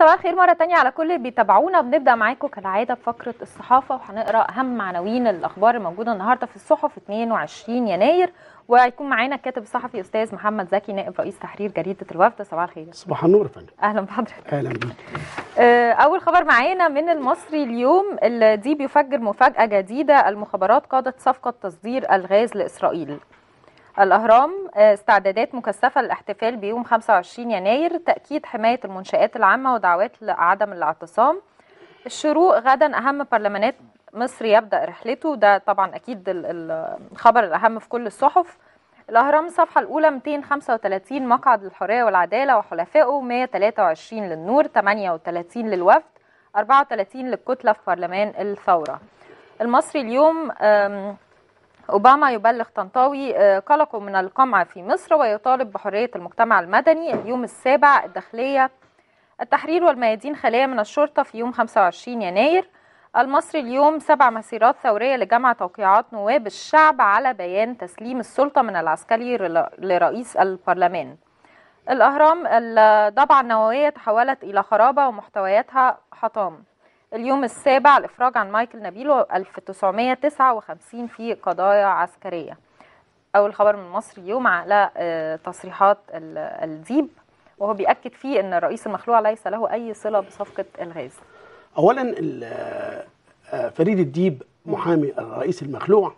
صباح الخير مرة تانية على كل اللي بيتابعونا بنبدأ معاكم كالعادة بفقرة الصحافة وهنقرأ أهم عناوين الأخبار الموجودة النهاردة في الصحف 22 يناير وهيكون معانا الكاتب الصحفي أستاذ محمد زكي نائب رئيس تحرير جريدة الوفد صباح الخير صباح النور يا فندم أهلا بحضرتك أهلا بيك آه، أول خبر معانا من المصري اليوم اللي دي بيفجر مفاجأة جديدة المخابرات قادت صفقة تصدير الغاز لإسرائيل الأهرام آه، استعدادات مكثفة للاحتفال بيوم 25 يناير تأكيد حماية المنشآت العامة ودعوات لعدم الاعتصام الشروق غدا أهم برلمانات مصر يبدأ رحلته ده طبعا أكيد الخبر الأهم في كل الصحف الأهرام الصفحة الأولى 235 مقعد للحرية والعدالة وحلفائه 123 للنور 38 للوفد 34 للكتلة في برلمان الثورة المصري اليوم أوباما يبلغ طنطاوي آه، قلقه من القمع في مصر ويطالب بحرية المجتمع المدني اليوم السابع الداخلية التحرير والميادين خالية من الشرطة في يوم 25 يناير المصري اليوم سبع مسيرات ثورية لجمع توقيعات نواب الشعب على بيان تسليم السلطة من العسكري لرئيس البرلمان الأهرام الضبعة النووية تحولت إلى خرابة ومحتوياتها حطام اليوم السابع الإفراج عن مايكل نبيل 1959 في قضايا عسكرية أول خبر من مصر اليوم على آه، تصريحات الديب وهو بيأكد فيه أن الرئيس المخلوع ليس له أي صلة بصفقة الغاز أولا آه، فريد الديب محامي الرئيس المخلوع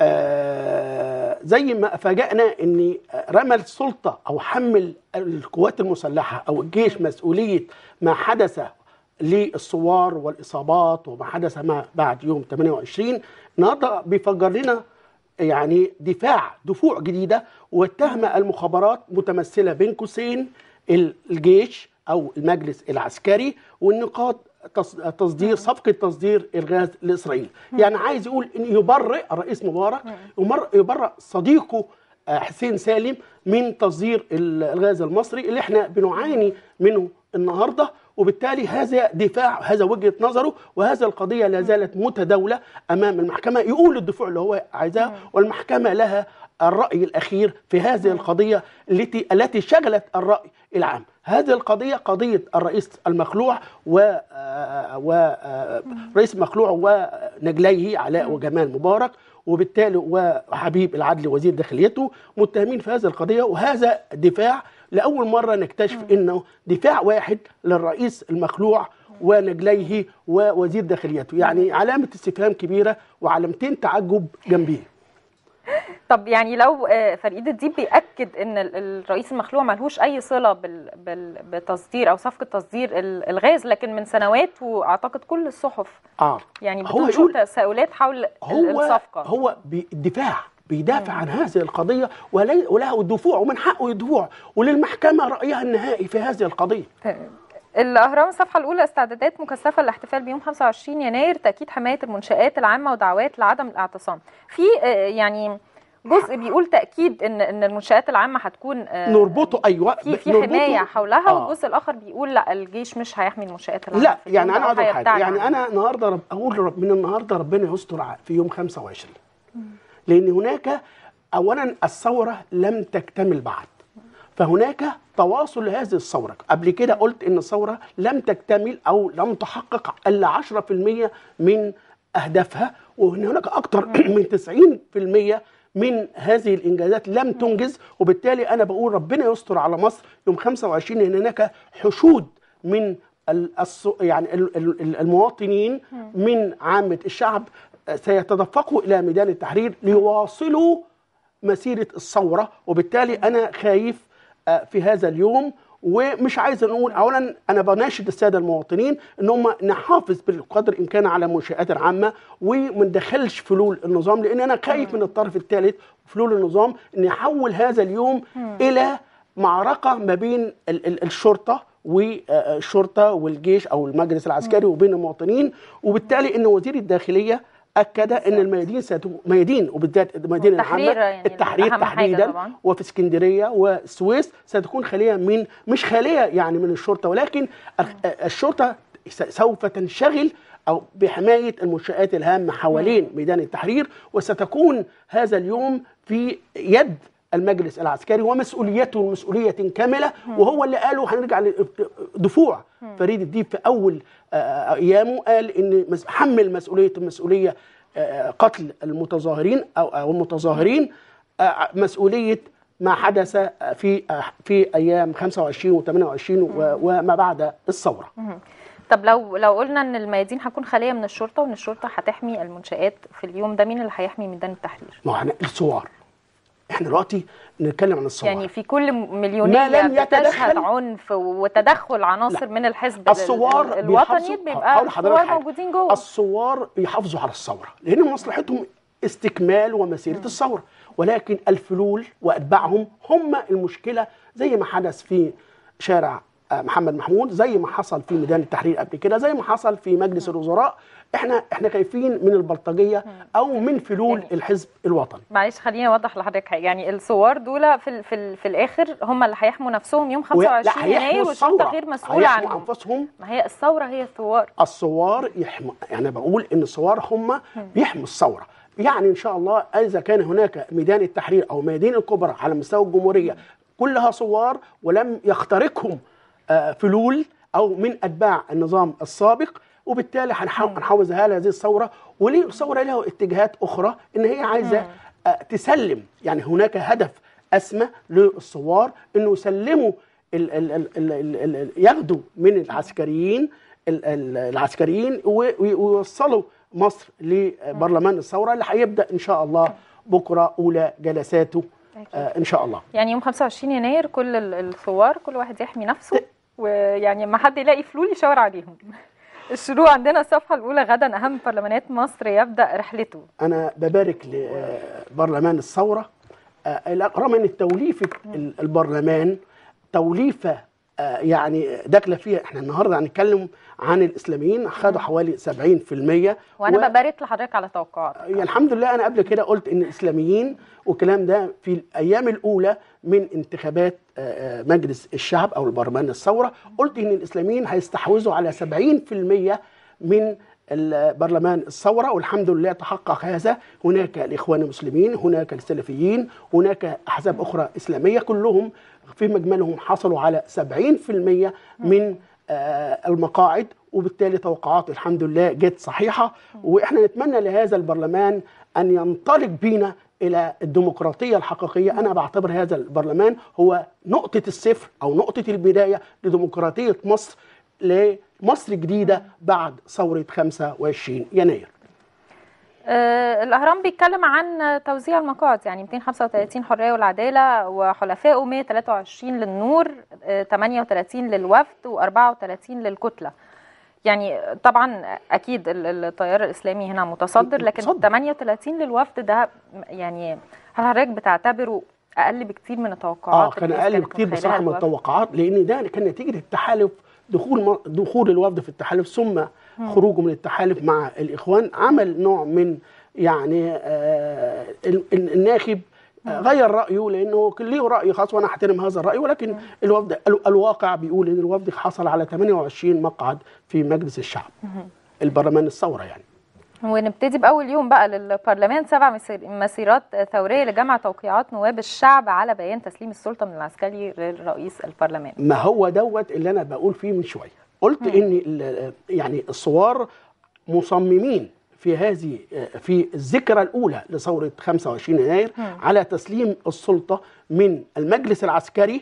آه، زي ما فاجأنا أن رمى السلطة أو حمل القوات المسلحة أو الجيش مسؤولية ما حدث للصوار والاصابات وما حدث ما بعد يوم 28 النهارده بيفجر لنا يعني دفاع دفوع جديده واتهم المخابرات متمثله بين قوسين الجيش او المجلس العسكري والنقاط تصدير نعم. صفقه تصدير الغاز لاسرائيل نعم. يعني عايز يقول ان يبرئ الرئيس مبارك نعم. يبرئ صديقه آه، حسين سالم من تصدير الغاز المصري اللي احنا بنعاني منه النهارده وبالتالي هذا دفاع هذا وجهه نظره وهذا القضيه لا زالت متداوله امام المحكمه يقول الدفوع اللي هو عايزاه والمحكمه لها الراي الاخير في هذه القضيه التي التي شغلت الراي العام هذه القضيه قضيه الرئيس المخلوع و ورئيس مخلوع ونجليه علاء وجمال مبارك وبالتالي وحبيب العدل وزير داخليته متهمين في هذه القضيه وهذا دفاع لاول مره نكتشف انه دفاع واحد للرئيس المخلوع ونجليه ووزير داخليته يعني علامه استفهام كبيره وعلامتين تعجب جنبيه طب يعني لو آه، فريد الديب بيأكد ان الرئيس المخلوع ملهوش اي صله بتصدير او صفقه تصدير الغاز لكن من سنوات واعتقد كل الصحف اه يعني بتنشر تساؤلات حول هو الصفقه هو الدفاع بيدافع عن هذه القضيه وله الدفوع ومن حقه يدفوع وللمحكمه رايها النهائي إيه في هذه القضيه الأهرام الصفحة الأولى استعدادات مكثفة للاحتفال بيوم 25 يناير تأكيد حماية المنشآت العامة ودعوات لعدم الاعتصام. في آه، يعني جزء بيقول تاكيد ان ان المنشات العامه هتكون آه، نربطه ايوه في في حمايه حولها آه. والجزء الاخر بيقول لا الجيش مش هيحمي المنشات العامه لا يعني انا اقول حاجه يعني انا النهارده اقول رب من النهارده ربنا يستر في يوم 25 لأن هناك أولا الثورة لم تكتمل بعد فهناك تواصل لهذه الثورة قبل كده قلت إن الثورة لم تكتمل أو لم تحقق إلا 10% من أهدافها وإن هناك أكثر من 90% من هذه الانجازات لم تنجز وبالتالي انا بقول ربنا يستر على مصر يوم 25 ان هناك حشود من يعني المواطنين من عامه الشعب سيتدفقوا إلى ميدان التحرير ليواصلوا مسيرة الثورة وبالتالي أنا خايف آه، في هذا اليوم ومش عايز نقول اولا انا بناشد الساده المواطنين ان هم نحافظ بالقدر الامكان على المنشات العامه وما ندخلش فلول النظام لان انا خايف من الطرف الثالث فلول النظام ان يحول هذا اليوم الى معركه ما بين الشرطه والشرطه آه، آه، والجيش او المجلس العسكري وبين المواطنين وبالتالي ان وزير الداخليه اكد ان الميادين ستكون ميادين وبالذات الميادين العامه يعني التحرير تحديدا وفي اسكندريه والسويس ستكون خاليه من مش خاليه يعني من الشرطه ولكن الشرطه سوف تنشغل أو بحماية المنشآت الهامة حوالين ميدان التحرير وستكون هذا اليوم في يد المجلس العسكري ومسؤوليته مسؤولية كاملة وهو اللي قاله هنرجع لدفوع فريد الديب في أول آه، آه، أيامه قال إن حمل مسؤولية المسؤولية آه، قتل المتظاهرين أو المتظاهرين مسؤولية ما حدث في في ايام 25 و28 وما بعد الثوره. طب لو لو قلنا ان الميادين هتكون خاليه من الشرطه وان الشرطه هتحمي المنشات في اليوم ده مين اللي هيحمي ميدان التحرير؟ ما هو الثوار احنا دلوقتي نتكلم عن الثوره يعني في كل مليونيه ما لم يتدخل عنف وتدخل عناصر لا. من الحزب الثوار الوطني بيبقى الثوار موجودين جوه الثوار يحافظوا على الثوره لان مصلحتهم استكمال ومسيره م. الثوره ولكن الفلول واتباعهم هم المشكله زي ما حدث في شارع محمد محمود زي ما حصل في ميدان التحرير قبل كده زي ما حصل في مجلس الوزراء احنا احنا خايفين من البلطجيه او من فلول يعني الحزب الوطني معلش خليني اوضح لحضرتك حاجه يعني الثوار دول في في, في الاخر هم اللي هيحموا نفسهم يوم 25 يناير والشرطه غير مسؤوله عنهم انفسهم ما هي الثوره هي الثوار الثوار يحمى يعني انا بقول ان الثوار هم بيحموا الثوره يعني ان شاء الله اذا كان هناك ميدان التحرير او ميادين الكبرى على مستوى الجمهوريه كلها ثوار ولم يخترقهم آه، فلول او من اتباع النظام السابق وبالتالي هنحوز على هذه الثوره وليه الثوره لها اتجاهات اخرى ان هي عايزه آه، تسلم يعني هناك هدف اسمى للثوار انه يسلموا ياخدوا من العسكريين العسكريين ويوصلوا مصر لبرلمان الثوره اللي هيبدا ان شاء الله بكره اولى جلساته آه ان شاء الله يعني يوم 25 يناير كل الثوار كل واحد يحمي نفسه ويعني ما حد يلاقي فلول يشاور عليهم الشروع عندنا الصفحة الأولى غدا أهم برلمانات مصر يبدأ رحلته أنا ببارك لبرلمان الثورة آه، رغم أن توليفة البرلمان توليفة آه، يعني داخله فيها احنا النهارده هنتكلم عن الاسلاميين خدوا حوالي 70% وانا و... ببارك لحضرتك على توقعاتك آه، يعني الحمد لله انا قبل كده قلت ان الاسلاميين والكلام ده في الايام الاولى من انتخابات آه، مجلس الشعب او البرلمان الثوره قلت ان الاسلاميين هيستحوذوا على 70% من البرلمان الثورة والحمد لله تحقق هذا هناك الإخوان المسلمين هناك السلفيين هناك أحزاب أخرى إسلامية كلهم في مجملهم حصلوا على 70% من آه، المقاعد وبالتالي توقعات الحمد لله جت صحيحة وإحنا نتمنى لهذا البرلمان أن ينطلق بينا الى الديمقراطيه الحقيقيه انا بعتبر هذا البرلمان هو نقطه الصفر او نقطه البدايه لديمقراطيه مصر لمصر الجديدة بعد ثورة 25 يناير آه الاهرام بيتكلم عن توزيع المقاعد يعني 235 حريه والعداله وحلفائه 123 للنور آه 38 للوفد و34 للكتله يعني طبعا اكيد التيار الاسلامي هنا متصدر لكن متصدر. 38 للوفد ده يعني هل حضرتك بتعتبره اقل بكتير من التوقعات اه كان اقل بكتير بصراحه من التوقعات لان ده كان نتيجه التحالف دخول دخول الوفد في التحالف ثم خروجه من التحالف مع الاخوان عمل نوع من يعني آه، الناخب آه، غير رايه لانه كان ليه راي خاص وانا احترم هذا الراي ولكن الوفد الواقع بيقول ان الوفد حصل على 28 مقعد في مجلس الشعب البرلمان الثوره يعني ونبتدي بأول يوم بقى للبرلمان سبع مسيرات ثورية لجمع توقيعات نواب الشعب على بيان تسليم السلطة من العسكري لرئيس البرلمان ما هو دوت اللي أنا بقول فيه من شوية قلت م. إن يعني الصوار مصممين في هذه في الذكرى الأولى لثورة 25 يناير م. على تسليم السلطة من المجلس العسكري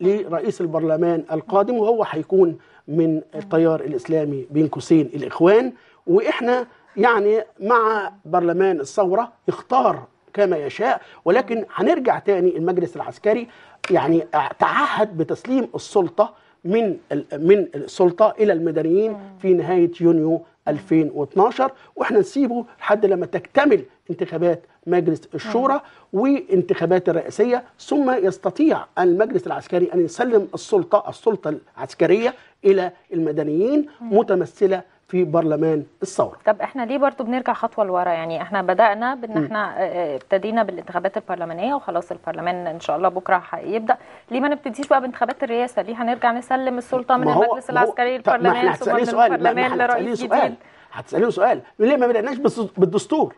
لرئيس البرلمان القادم وهو هيكون من التيار الإسلامي بين قوسين الإخوان وإحنا يعني مع برلمان الثورة يختار كما يشاء ولكن هنرجع تاني المجلس العسكري يعني تعهد بتسليم السلطة من من السلطة إلى المدنيين في نهاية يونيو 2012 واحنا نسيبه لحد لما تكتمل انتخابات مجلس الشورى وانتخابات الرئاسية ثم يستطيع المجلس العسكري أن يسلم السلطة السلطة العسكرية إلى المدنيين متمثلة في برلمان الثوره طب احنا ليه برضو بنرجع خطوه لورا يعني احنا بدانا بان احنا آه، آه، ابتدينا بالانتخابات البرلمانيه وخلاص البرلمان ان شاء الله بكره هيبدا ليه ما نبتديش بقى بانتخابات الرئاسه ليه هنرجع نسلم السلطه من المجلس العسكري للبرلمان ثم من البرلمان لرئيس جديد هتساليه سؤال ليه ما بدأناش بالدستور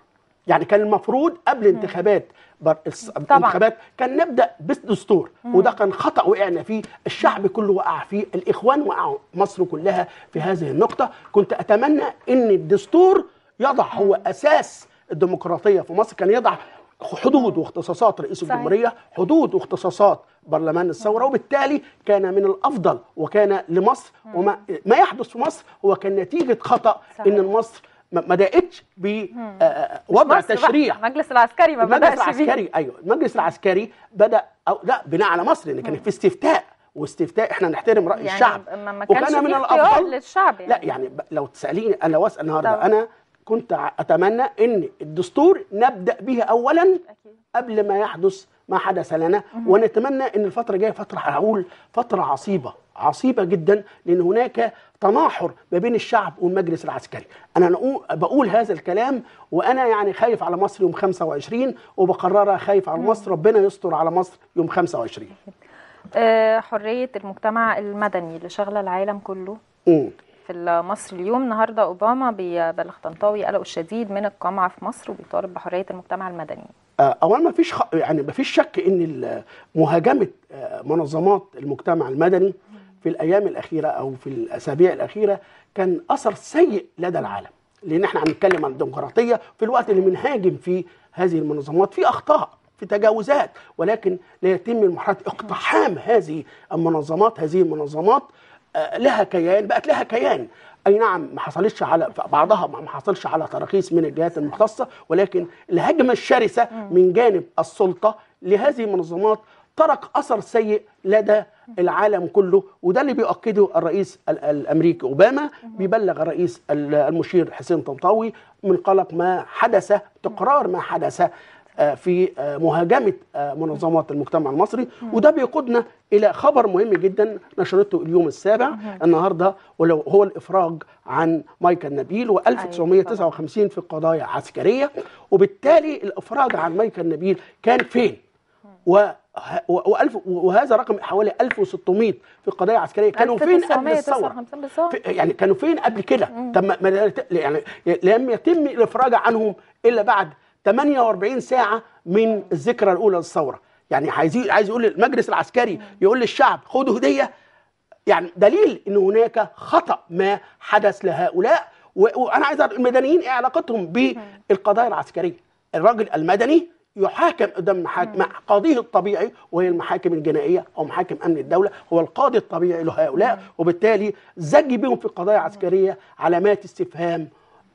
يعني كان المفروض قبل انتخابات الانتخابات كان نبدا بالدستور وده كان خطا وقعنا فيه الشعب كله وقع فيه الاخوان وقعوا مصر كلها في هذه النقطه كنت اتمنى ان الدستور يضع هو اساس الديمقراطيه في مصر كان يضع حدود واختصاصات رئيس صحيح. الجمهوريه حدود واختصاصات برلمان الثوره وبالتالي كان من الافضل وكان لمصر وما ما يحدث في مصر هو كان نتيجه خطا صحيح. ان مصر ما دقتش بوضع آه، آه، آه، تشريع المجلس العسكري ما بدأش المجلس العسكري ايوه المجلس العسكري بدا أو لا بناء على مصر لان كان في استفتاء واستفتاء احنا نحترم راي يعني الشعب ما كانش من الافضل للشعب يعني. لا يعني, يعني لو تساليني انا لو اسال النهارده انا كنت اتمنى ان الدستور نبدا به اولا أكيد. قبل ما يحدث ما حدث لنا ونتمنى ان الفتره الجايه فتره هقول فتره عصيبه عصيبه جدا لان هناك تناحر ما بين الشعب والمجلس العسكري انا بقول هذا الكلام وانا يعني خايف على مصر يوم 25 وبقررها خايف على مصر ربنا يستر على مصر يوم 25 آه، حريه المجتمع المدني اللي شغله العالم كله في مصر اليوم النهارده اوباما طنطاوي قلقه الشديد من القمع في مصر وبيطالب بحريه المجتمع المدني آه، اولا ما فيش خ... يعني ما فيش شك ان مهاجمه آه، منظمات المجتمع المدني في الايام الاخيره او في الاسابيع الاخيره كان اثر سيء لدى العالم لان احنا هنتكلم عن الديمقراطيه في الوقت اللي بنهاجم فيه هذه المنظمات في اخطاء في تجاوزات ولكن لا يتم المحاولة اقتحام هذه المنظمات هذه المنظمات آه، لها كيان بقت لها كيان اي نعم ما حصلتش على بعضها ما حصلش على تراخيص من الجهات المختصه ولكن الهجمه الشرسه من جانب السلطه لهذه المنظمات ترك اثر سيء لدى العالم كله وده اللي بيؤكده الرئيس الامريكي اوباما بيبلغ الرئيس المشير حسين طنطاوي من قلق ما حدث تقرار ما حدث آه، في آه، مهاجمة آه، منظمات المجتمع المصري وده بيقودنا إلى خبر مهم جدا نشرته اليوم السابع النهاردة ولو هو الإفراج عن مايكل نبيل و1959 أيوة، في قضايا عسكرية وبالتالي الإفراج عن مايكل نبيل كان فين؟ و وهذا رقم حوالي 1600 في قضايا عسكريه كانوا فين قبل الثوره يعني كانوا فين قبل كده طب يعني لم يتم الافراج عنهم الا بعد 48 ساعه من الذكرى الاولى للثوره يعني عايز عايز يقول المجلس العسكري يقول للشعب خدوا هديه يعني دليل ان هناك خطا ما حدث لهؤلاء وانا عايز المدنيين ايه علاقتهم بالقضايا العسكريه الراجل المدني يحاكم قدام محاكم نعم. قاضيه الطبيعي وهي المحاكم الجنائيه او محاكم امن الدوله هو القاضي الطبيعي لهؤلاء نعم. وبالتالي زج بهم في قضايا عسكريه علامات استفهام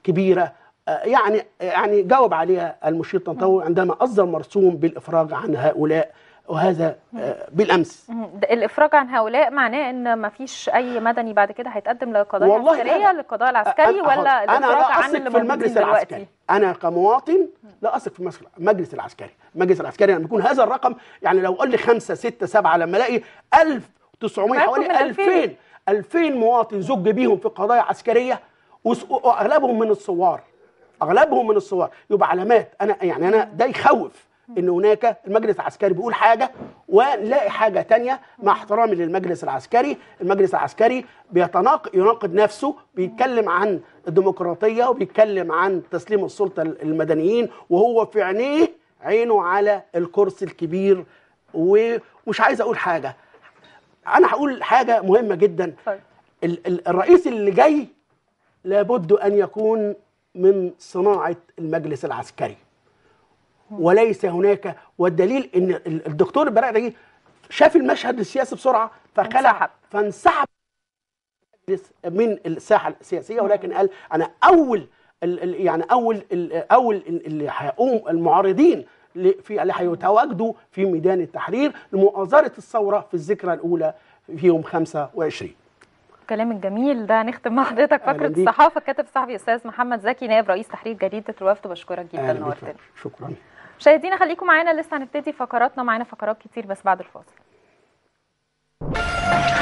كبيره آه، يعني يعني جاوب عليها المشير طنطاوي عندما اصدر مرسوم بالافراج عن هؤلاء وهذا آه، بالامس الافراج عن هؤلاء معناه ان ما فيش اي مدني بعد كده هيتقدم للقضاء العسكريه للقضاء العسكري ولا الافراج أنا لا اثق في المجلس العسكري انا كمواطن لا اثق في المجلس العسكري المجلس العسكري لما يكون هذا الرقم يعني لو قال لي 5 6 7 لما الاقي 1900 حوالي 2000 2000 مواطن زج بيهم في قضايا عسكريه واغلبهم من الثوار اغلبهم من الثوار يبقى علامات انا يعني انا ده يخوف ان هناك المجلس العسكري بيقول حاجه ونلاقي حاجه تانية مع احترامي للمجلس العسكري المجلس العسكري بيتناق يناقض نفسه بيتكلم عن الديمقراطيه وبيتكلم عن تسليم السلطه للمدنيين وهو في عينيه عينه على الكرسي الكبير ومش عايز اقول حاجه انا هقول حاجه مهمه جدا الرئيس اللي جاي لابد ان يكون من صناعه المجلس العسكري وليس هناك والدليل ان الدكتور البرقعي شاف المشهد السياسي بسرعه فخلع فانسحب من الساحه السياسيه ولكن قال انا اول يعني اول اول اللي هيقوم المعارضين في اللي هيتواجدوا في ميدان التحرير لمؤازره الثوره في الذكرى الاولى في يوم 25 كلام الجميل ده نختم مع حضرتك فقره الصحافه كاتب صحفي استاذ محمد زكي نائب رئيس تحرير جريده الوفد بشكرك جدا نورتنا شكرا مشاهدينا خليكم معانا لسه هنبتدي فقراتنا معانا فقرات كتير بس بعد الفاصل